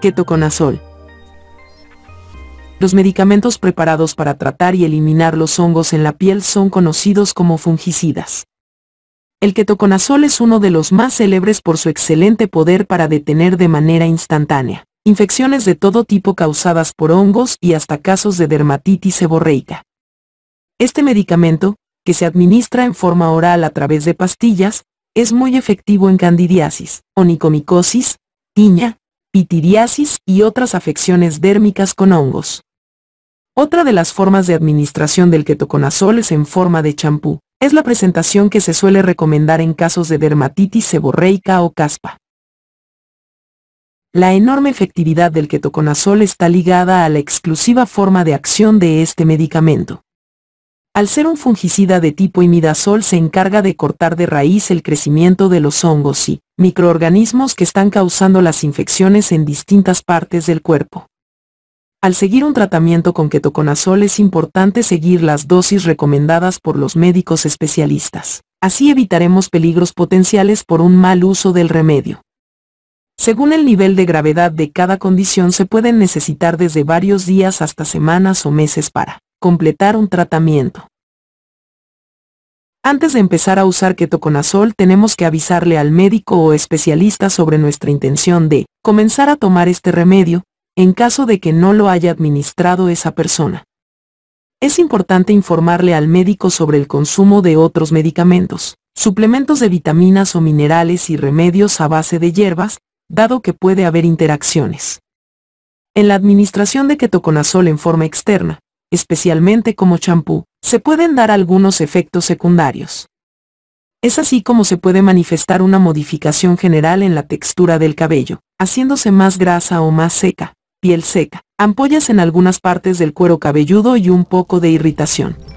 Ketoconazol. Los medicamentos preparados para tratar y eliminar los hongos en la piel son conocidos como fungicidas. El ketoconazol es uno de los más célebres por su excelente poder para detener de manera instantánea infecciones de todo tipo causadas por hongos y hasta casos de dermatitis seborreica. Este medicamento, que se administra en forma oral a través de pastillas, es muy efectivo en candidiasis, onicomicosis, tiña, pitiriasis y otras afecciones dérmicas con hongos. Otra de las formas de administración del ketoconazol es en forma de champú. Es la presentación que se suele recomendar en casos de dermatitis seborreica o caspa. La enorme efectividad del ketoconazol está ligada a la exclusiva forma de acción de este medicamento. Al ser un fungicida de tipo imidazol se encarga de cortar de raíz el crecimiento de los hongos y microorganismos que están causando las infecciones en distintas partes del cuerpo. Al seguir un tratamiento con ketoconazol es importante seguir las dosis recomendadas por los médicos especialistas. Así evitaremos peligros potenciales por un mal uso del remedio. Según el nivel de gravedad de cada condición se pueden necesitar desde varios días hasta semanas o meses para completar un tratamiento. Antes de empezar a usar ketoconazol tenemos que avisarle al médico o especialista sobre nuestra intención de comenzar a tomar este remedio, en caso de que no lo haya administrado esa persona. Es importante informarle al médico sobre el consumo de otros medicamentos, suplementos de vitaminas o minerales y remedios a base de hierbas, dado que puede haber interacciones. En la administración de ketoconazol en forma externa, especialmente como champú, se pueden dar algunos efectos secundarios. Es así como se puede manifestar una modificación general en la textura del cabello, haciéndose más grasa o más seca, piel seca, ampollas en algunas partes del cuero cabelludo y un poco de irritación.